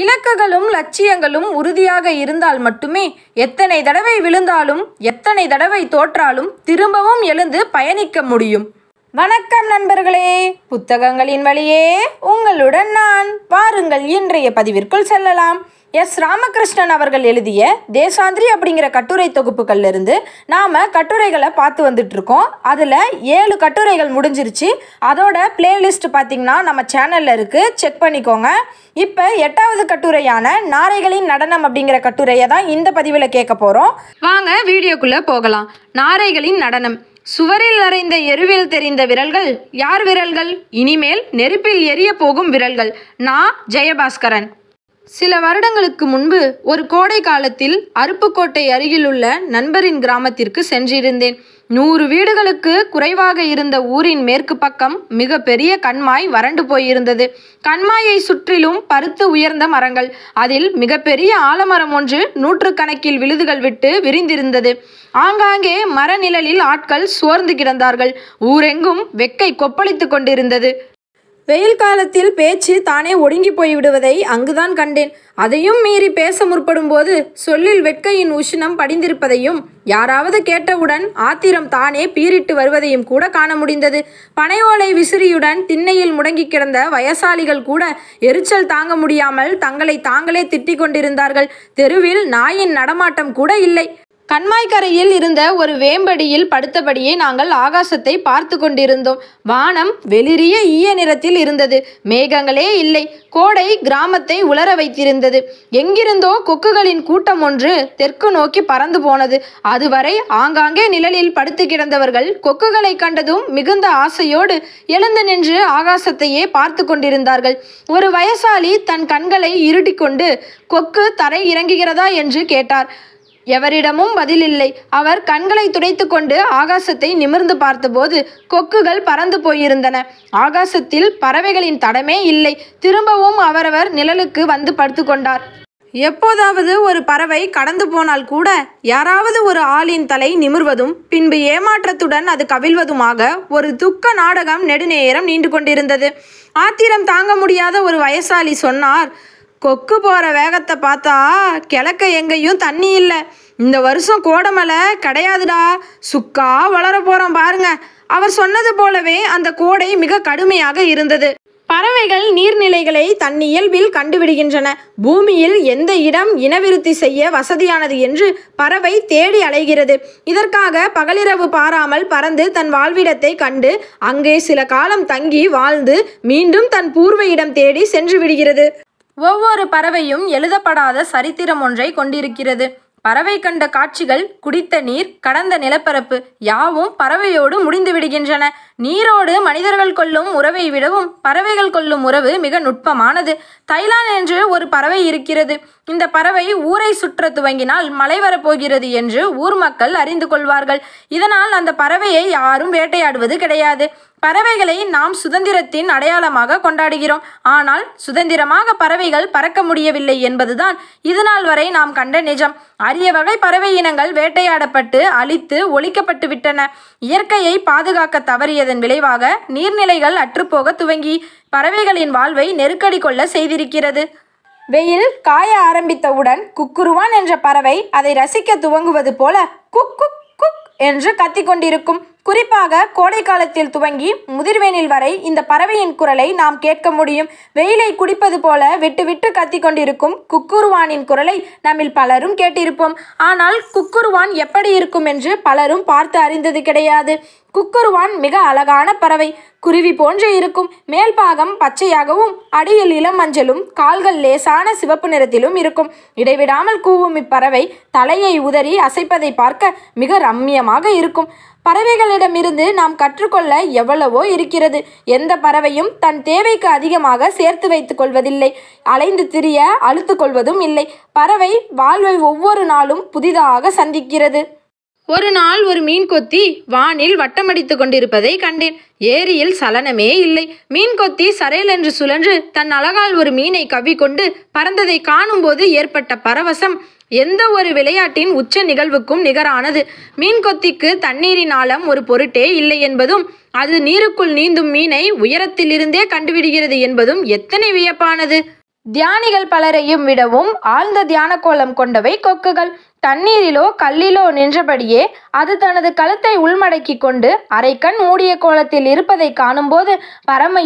இலக்குகளும் லட்சியங்களும் உறுதியாக இருந்தால் மட்டுமே எத்தனை தடவை விழுந்தாலும் எத்தனை தடவை தோற்றாலும் திரும்பவும் எழுந்து பயணிக்க முடியும் வணக்கம் நண்பர்களே புத்தகங்களின் வழியே உங்களுடன் நான் பாருங்கள் இன்றைய பதிவிற்குள் செல்லலாம் எஸ் ராமகிருஷ்ணன் அவர்கள் எழுதிய தேசாந்திரி அப்படிங்கிற கட்டுரை தொகுப்புகள்லேருந்து நாம் கட்டுரைகளை பார்த்து வந்துட்டு இருக்கோம் அதில் ஏழு கட்டுரைகள் முடிஞ்சிருச்சு அதோட பிளேலிஸ்ட் பார்த்திங்கன்னா நம்ம சேனலில் இருக்குது செக் பண்ணிக்கோங்க இப்போ எட்டாவது கட்டுரையான நாரைகளின் நடனம் அப்படிங்கிற கட்டுரையை தான் இந்த பதிவில் கேட்க போகிறோம் வாங்க வீடியோக்குள்ளே போகலாம் நாரைகளின் நடனம் சுவரில் அறைந்த எருவில் தெரிந்த விரல்கள் யார் விரல்கள் இனிமேல் நெருப்பில் எரிய போகும் விரல்கள் நான் ஜெயபாஸ்கரன் சில வருடங்களுக்கு முன்பு ஒரு கோடை காலத்தில் அருப்புக்கோட்டை அருகிலுள்ள நண்பரின் கிராமத்திற்கு சென்றிருந்தேன் நூறு வீடுகளுக்கு குறைவாக இருந்த ஊரின் மேற்கு பக்கம் மிக பெரிய கண்மாய் வறண்டு போயிருந்தது கண்மாயை சுற்றிலும் பருத்து உயர்ந்த மரங்கள் அதில் மிகப்பெரிய ஆலமரம் ஒன்று நூற்றுக்கணக்கில் விழுதுகள் விட்டு விரிந்திருந்தது ஆங்காங்கே மரநிழலில் ஆட்கள் சோர்ந்து கிடந்தார்கள் ஊரெங்கும் வெக்கை கொப்பளித்து கொண்டிருந்தது வெயில் காலத்தில் பேச்சு தானே ஒடுங்கி போய்விடுவதை அங்குதான் கண்டேன் அதையும் மீறி பேச முற்படும் போது சொல்லில் வெட்கையின் உஷ்ணம் படிந்திருப்பதையும் யாராவது கேட்டவுடன் ஆத்திரம் தானே பீரிட்டு வருவதையும் கூட காண முடிந்தது பனையோலை விசிறியுடன் திண்ணையில் முடங்கி கிடந்த வயசாளிகள் கூட எரிச்சல் தாங்க முடியாமல் தங்களை தாங்களே திட்டிக் கொண்டிருந்தார்கள் தெருவில் நாயின் நடமாட்டம் கூட இல்லை கண்மாய்க்கரையில் இருந்த ஒரு வேம்படியில் படுத்தபடியே நாங்கள் ஆகாசத்தை பார்த்து கொண்டிருந்தோம் வானம் வெளிரிய ஈய நிறத்தில் இருந்தது மேகங்களே இல்லை கோடை கிராமத்தை உலர வைத்திருந்தது எங்கிருந்தோ கொக்குகளின் கூட்டம் ஒன்று தெற்கு நோக்கி பறந்து போனது அதுவரை ஆங்காங்கே நிழலில் படுத்து கிடந்தவர்கள் கொக்குகளை கண்டதும் மிகுந்த ஆசையோடு எழுந்து நின்று ஆகாசத்தையே பார்த்து கொண்டிருந்தார்கள் ஒரு வயசாளி தன் கண்களை இருட்டிக்கொண்டு கொக்கு தரை இறங்குகிறதா என்று கேட்டார் எவரிடமும் பதிலில்லை அவர் கண்களை துடைத்து கொண்டு ஆகாசத்தை நிமிர்ந்து பார்த்தபோது கொக்குகள் பறந்து போயிருந்தன ஆகாசத்தில் பறவைகளின் தடமே இல்லை திரும்பவும் அவரவர் நிழலுக்கு வந்து படுத்து கொண்டார் எப்போதாவது ஒரு பறவை கடந்து போனால் கூட யாராவது ஒரு ஆளின் தலை நிமிர்வதும் பின்பு ஏமாற்றத்துடன் அது கவிழ்வதுமாக ஒரு துக்க நாடகம் நெடுநேரம் நீண்டு கொண்டிருந்தது ஆத்திரம் தாங்க முடியாத ஒரு வயசாளி சொன்னார் கொக்கு போகிற வேகத்தை பார்த்தா கிழக்க எங்கேயும் தண்ணி இல்லை இந்த வருஷம் கோடமலை கிடையாதுடா சுக்கா வளர போகிறோம் பாருங்க அவர் சொன்னது போலவே அந்த கோடை மிக கடுமையாக இருந்தது பறவைகள் நீர்நிலைகளை தன் இயல்பில் கண்டுவிடுகின்றன பூமியில் எந்த இடம் இனவிருத்தி செய்ய வசதியானது என்று பறவை தேடி அலைகிறது இதற்காக பகலிரவு பாராமல் பறந்து தன் வாழ்விடத்தை கண்டு அங்கே சில காலம் தங்கி வாழ்ந்து மீண்டும் தன் பூர்வ இடம் தேடி சென்று விடுகிறது ஒவ்வொரு பறவையும் எழுதப்படாத சரித்திரம் ஒன்றை கொண்டிருக்கிறது பறவை கண்ட காட்சிகள் குடித்த நீர் கடந்த நிலப்பரப்பு யாவும் பறவையோடு முடிந்து விடுகின்றன நீரோடு மனிதர்கள் கொள்ளும் உறவை விடவும் பறவைகள் கொள்ளும் உறவு மிக நுட்பமானது தைலான் என்று ஒரு பறவை இருக்கிறது இந்த பறவை ஊரை சுற்ற துவங்கினால் மழை வரப்போகிறது என்று ஊர் மக்கள் அறிந்து கொள்வார்கள் இதனால் அந்த பறவையை யாரும் வேட்டையாடுவது கிடையாது பறவைகளை நாம் சுதந்திரத்தின் அடையாளமாக கொண்டாடுகிறோம் ஆனால் சுதந்திரமாக பறவைகள் பறக்க முடியவில்லை என்பதுதான் இதுநாள் வரை நாம் கண்ட நிஜம் அரிய வகை பறவை இனங்கள் வேட்டையாடப்பட்டு அழித்து ஒழிக்கப்பட்டு விட்டன இயற்கையை பாதுகாக்க தவறியது அதன் விளைவாக நீர்நிலைகள் அற்றுப்போக துவங்கி பறவைகளின் வாழ்வை நெருக்கடி கொள்ள செய்திருக்கிறது வெயில் காய ஆரம்பித்தவுடன் குக்குருவான் என்ற பறவை அதை ரசிக்க துவங்குவது போல குக் குக் குக் என்று கத்திக்கொண்டிருக்கும் குறிப்பாக கோடை காலத்தில் துவங்கி முதிர்வேனில் வரை இந்த பறவையின் குரலை நாம் கேட்க முடியும் வெயிலை குடிப்பது போல விட்டு விட்டு கொண்டிருக்கும் குக்குருவானின் குரலை நம்மில் பலரும் கேட்டிருப்போம் ஆனால் குக்குருவான் எப்படி இருக்கும் என்று பலரும் பார்த்து அறிந்தது கிடையாது குக்குருவான் மிக அழகான பறவை குருவி போன்று இருக்கும் மேல் பாகம் பச்சையாகவும் அடியில் இளம் மஞ்சளும் கால்கள் லேசான சிவப்பு நிறத்திலும் இருக்கும் இடைவிடாமல் கூவும் இப்பறவை தலையை உதறி அசைப்பதை பார்க்க மிக ரம்மியமாக இருக்கும் பறவைகளிடமிருந்து நாம் கற்றுக்கொள்ள எவ்வளவோ இருக்கிறது எந்த பறவையும் தன் தேவைக்கு அதிகமாக சேர்த்து வைத்துக் கொள்வதில்லை அலைந்து திரிய அழுத்து கொள்வதும் இல்லை பறவை வாழ்வை ஒவ்வொரு நாளும் புதிதாக சந்திக்கிறது ஒரு நாள் ஒரு மீன் கொத்தி வானில் வட்டமடித்து கொண்டிருப்பதை கண்டேன் ஏரியில் சலனமே இல்லை மீன் கொத்தி சரையல் என்று சுழன்று தன் அழகால் ஒரு மீனை கவ்விக்கொண்டு பறந்ததை காணும்போது ஏற்பட்ட பரவசம் எந்த ஒரு விளையாட்டின் உச்ச நிகழ்வுக்கும் நிகரானது மீன்கொத்திக்கு தண்ணீரின் ஆழம் ஒரு பொருட்டே இல்லை என்பதும் அது நீருக்குள் நீந்தும் மீனை உயரத்திலிருந்தே கண்டுவிடுகிறது என்பதும் எத்தனை வியப்பானது தியானிகள் பலரையும் விடவும் ஆழ்ந்த தியான கோலம் கொண்டவை கொக்குகள் தண்ணீரிலோ கல்லிலோ நின்றபடியே அது தனது கழுத்தை உள்மடக்கி கொண்டு அரைக்கண் மூடிய கோலத்தில் இருப்பதை காணும்போது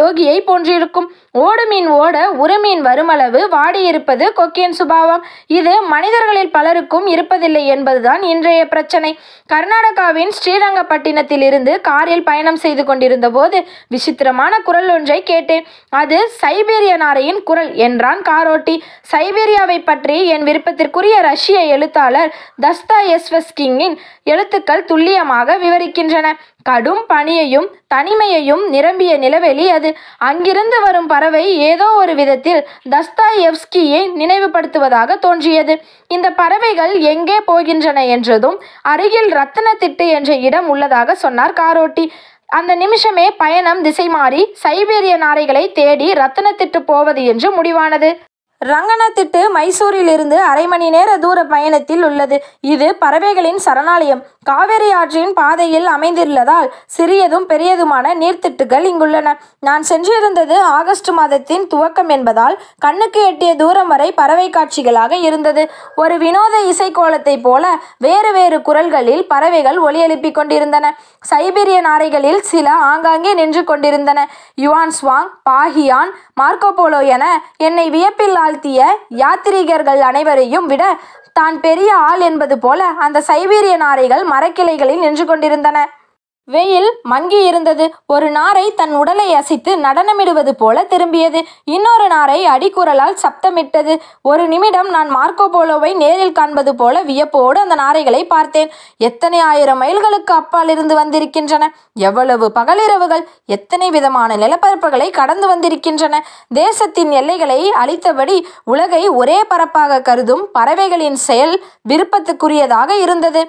யோகியை போன்றிருக்கும் ஓடுமீன் ஓட உருமீன் வருமளவு வாடியிருப்பது கொக்கியின் சுபாவம் இது மனிதர்களில் பலருக்கும் இருப்பதில்லை என்பதுதான் இன்றைய பிரச்சனை கர்நாடகாவின் ஸ்ரீரங்கப்பட்டினத்தில் இருந்து காரில் பயணம் செய்து கொண்டிருந்த போது விசித்திரமான குரல் ஒன்றை கேட்டேன் அது சைபீரிய நாரையின் குரல் என்றான் காரோட்டி சைபீரியாவை பற்றி என் விருப்பத்திற்குரிய ரஷ்ய எழுத்தாளர் எழுத்தாளர் எஸ்வஸ்கிங்கின் எழுத்துக்கள் துல்லியமாக விவரிக்கின்றன கடும் பனியையும் தனிமையையும் நிரம்பிய நிலவெளி அது அங்கிருந்து வரும் பறவை ஏதோ ஒரு விதத்தில் தஸ்தா எவ்ஸ்கியை நினைவுபடுத்துவதாக தோன்றியது இந்த பறவைகள் எங்கே போகின்றன என்றதும் அருகில் ரத்தன திட்டு என்ற இடம் உள்ளதாக சொன்னார் காரோட்டி அந்த நிமிஷமே பயணம் திசை மாறி சைபீரிய நாரைகளை தேடி திட்டு போவது என்று முடிவானது ரங்கனத்திட்டு மைசூரிலிருந்து அரை மணி நேர தூர பயணத்தில் உள்ளது இது பறவைகளின் சரணாலயம் காவேரி ஆற்றின் பாதையில் அமைந்துள்ளதால் சிறியதும் பெரியதுமான நீர்த்திட்டுகள் இங்குள்ளன நான் சென்றிருந்தது ஆகஸ்ட் மாதத்தின் துவக்கம் என்பதால் கண்ணுக்கு எட்டிய தூரம் வரை பறவை காட்சிகளாக இருந்தது ஒரு வினோத இசைக்கோலத்தை போல வேறு வேறு குரல்களில் பறவைகள் ஒலி எழுப்பிக் கொண்டிருந்தன சைபீரிய நாரைகளில் சில ஆங்காங்கே நின்று கொண்டிருந்தன யுவான் ஸ்வாங் பாகியான் மார்க்கோபோலோ என என்னை வியப்பில் ஆழ்த்திய யாத்திரிகர்கள் அனைவரையும் விட தான் பெரிய ஆள் என்பது போல அந்த சைபீரிய நாரைகள் மரக்கிளைகளில் நின்று கொண்டிருந்தன வெயில் மங்கி இருந்தது ஒரு நாரை தன் உடலை அசைத்து நடனமிடுவது போல திரும்பியது இன்னொரு நாரை அடிக்குரலால் சப்தமிட்டது ஒரு நிமிடம் நான் மார்க்கோ போலோவை நேரில் காண்பது போல வியப்போடு அந்த நாரைகளை பார்த்தேன் எத்தனை ஆயிரம் மைல்களுக்கு அப்பால் இருந்து வந்திருக்கின்றன எவ்வளவு பகலிரவுகள் எத்தனை விதமான நிலப்பரப்புகளை கடந்து வந்திருக்கின்றன தேசத்தின் எல்லைகளை அழித்தபடி உலகை ஒரே பரப்பாக கருதும் பறவைகளின் செயல் விருப்பத்துக்குரியதாக இருந்தது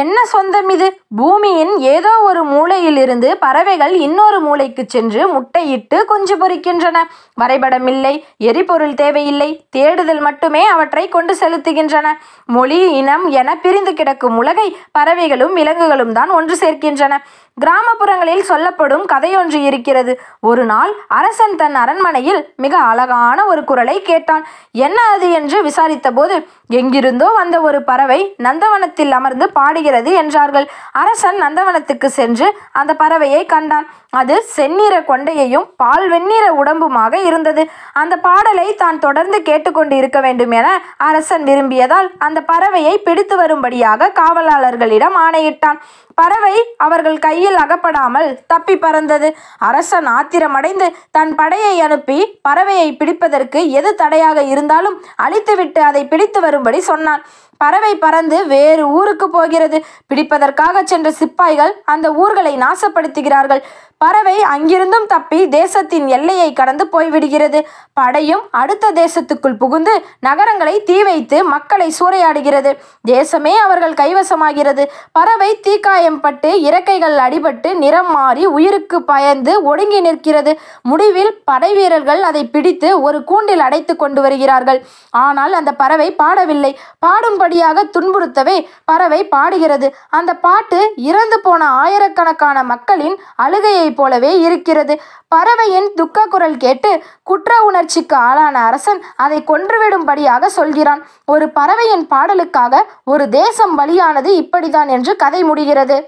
என்ன சொந்தம் இது பூமியின் ஏதோ ஒரு மூலையிலிருந்து பறவைகள் இன்னொரு மூளைக்கு சென்று முட்டையிட்டு குஞ்சு பொறிக்கின்றன வரைபடம் இல்லை எரிபொருள் தேவையில்லை தேடுதல் மட்டுமே அவற்றை கொண்டு செலுத்துகின்றன மொழி இனம் என பிரிந்து கிடக்கும் உலகை பறவைகளும் விலங்குகளும் தான் ஒன்று சேர்க்கின்றன கிராமப்புறங்களில் சொல்லப்படும் கதையொன்று இருக்கிறது ஒரு நாள் அரசன் தன் அரண்மனையில் மிக அழகான ஒரு குரலை கேட்டான் என்ன அது என்று விசாரித்தபோது எங்கிருந்தோ வந்த ஒரு பறவை நந்தவனத்தில் அமர்ந்து பாடுகிறது என்றார்கள் அரசன் நந்தவனத்துக்கு சென்று அந்த பறவையை கண்டான் அது செந்நிற கொண்டையையும் பால் வெண்ணிற உடம்புமாக இருந்தது அந்த பாடலை தான் தொடர்ந்து கேட்டுக்கொண்டு இருக்க வேண்டும் என அரசன் விரும்பியதால் அந்த பறவையை பிடித்து வரும்படியாக காவலாளர்களிடம் ஆணையிட்டான் பறவை அவர்கள் கை கையில் அகப்படாமல் தப்பி பறந்தது அரசன் ஆத்திரமடைந்து தன் படையை அனுப்பி பறவையை பிடிப்பதற்கு எது தடையாக இருந்தாலும் அழித்துவிட்டு அதை பிடித்து வரும்படி சொன்னான் பறவை பறந்து வேறு ஊருக்கு போகிறது பிடிப்பதற்காக சென்ற சிப்பாய்கள் அந்த ஊர்களை நாசப்படுத்துகிறார்கள் பறவை அங்கிருந்தும் தப்பி தேசத்தின் எல்லையை கடந்து போய்விடுகிறது படையும் அடுத்த தேசத்துக்குள் புகுந்து நகரங்களை தீ வைத்து மக்களை சூறையாடுகிறது தேசமே அவர்கள் கைவசமாகிறது பறவை தீக்காயம் பட்டு இறக்கைகள் அடிபட்டு நிறம் மாறி உயிருக்கு பயந்து ஒடுங்கி நிற்கிறது முடிவில் படை வீரர்கள் அதை பிடித்து ஒரு கூண்டில் அடைத்து கொண்டு வருகிறார்கள் ஆனால் அந்த பறவை பாடவில்லை பாடும்படி அதிரடியாக துன்புறுத்தவே பறவை பாடுகிறது அந்த பாட்டு இறந்து போன ஆயிரக்கணக்கான மக்களின் அழுகையைப் போலவே இருக்கிறது பறவையின் துக்க குரல் கேட்டு குற்ற உணர்ச்சிக்கு ஆளான அரசன் அதை கொன்றுவிடும்படியாக சொல்கிறான் ஒரு பறவையின் பாடலுக்காக ஒரு தேசம் வழியானது இப்படிதான் என்று கதை முடிகிறது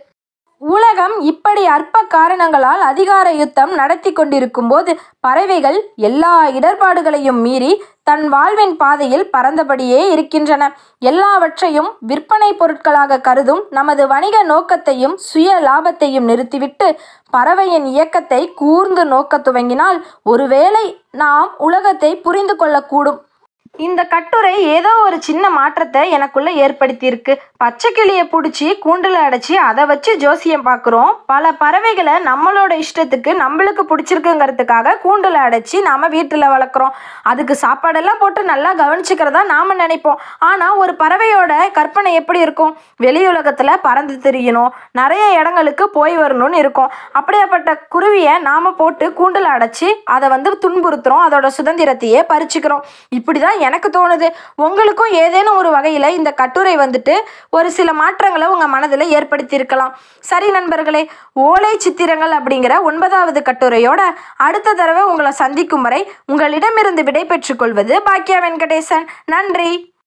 உலகம் இப்படி அற்ப காரணங்களால் அதிகார யுத்தம் நடத்தி கொண்டிருக்கும் போது பறவைகள் எல்லா இடர்பாடுகளையும் மீறி தன் வாழ்வின் பாதையில் பறந்தபடியே இருக்கின்றன எல்லாவற்றையும் விற்பனை பொருட்களாக கருதும் நமது வணிக நோக்கத்தையும் சுய லாபத்தையும் நிறுத்திவிட்டு பறவையின் இயக்கத்தை கூர்ந்து நோக்க துவங்கினால் ஒருவேளை நாம் உலகத்தை புரிந்து கொள்ளக்கூடும் இந்த கட்டுரை ஏதோ ஒரு சின்ன மாற்றத்தை எனக்குள்ளே ஏற்படுத்தியிருக்கு பச்சை கிளியை பிடிச்சி கூண்டில் அடைச்சி அதை வச்சு ஜோசியம் பார்க்குறோம் பல பறவைகளை நம்மளோட இஷ்டத்துக்கு நம்மளுக்கு பிடிச்சிருக்குங்கிறதுக்காக கூண்டில் அடைச்சி நாம் வீட்டில் வளர்க்குறோம் அதுக்கு சாப்பாடெல்லாம் போட்டு நல்லா கவனிச்சுக்கிறதா நாம் நினைப்போம் ஆனால் ஒரு பறவையோட கற்பனை எப்படி இருக்கும் வெளியுலகத்தில் பறந்து திரியணும் நிறைய இடங்களுக்கு போய் வரணும்னு இருக்கும் அப்படியாப்பட்ட குருவியை நாம் போட்டு கூண்டில் அடைச்சி அதை வந்து துன்புறுத்துகிறோம் அதோட சுதந்திரத்தையே பறிச்சுக்கிறோம் இப்படி தான் எனக்கு தோணுது உங்களுக்கும் ஏதேனும் ஒரு வகையில் இந்த கட்டுரை வந்துட்டு ஒரு சில மாற்றங்களை உங்கள் மனதில் ஏற்படுத்தியிருக்கலாம் சரி நண்பர்களே ஓலை சித்திரங்கள் அப்படிங்கிற ஒன்பதாவது கட்டுரையோட அடுத்த தடவை உங்களை சந்திக்கும் வரை உங்களிடமிருந்து விடை பெற்றுக்கொள்வது பாக்கியா வெங்கடேசன் நன்றி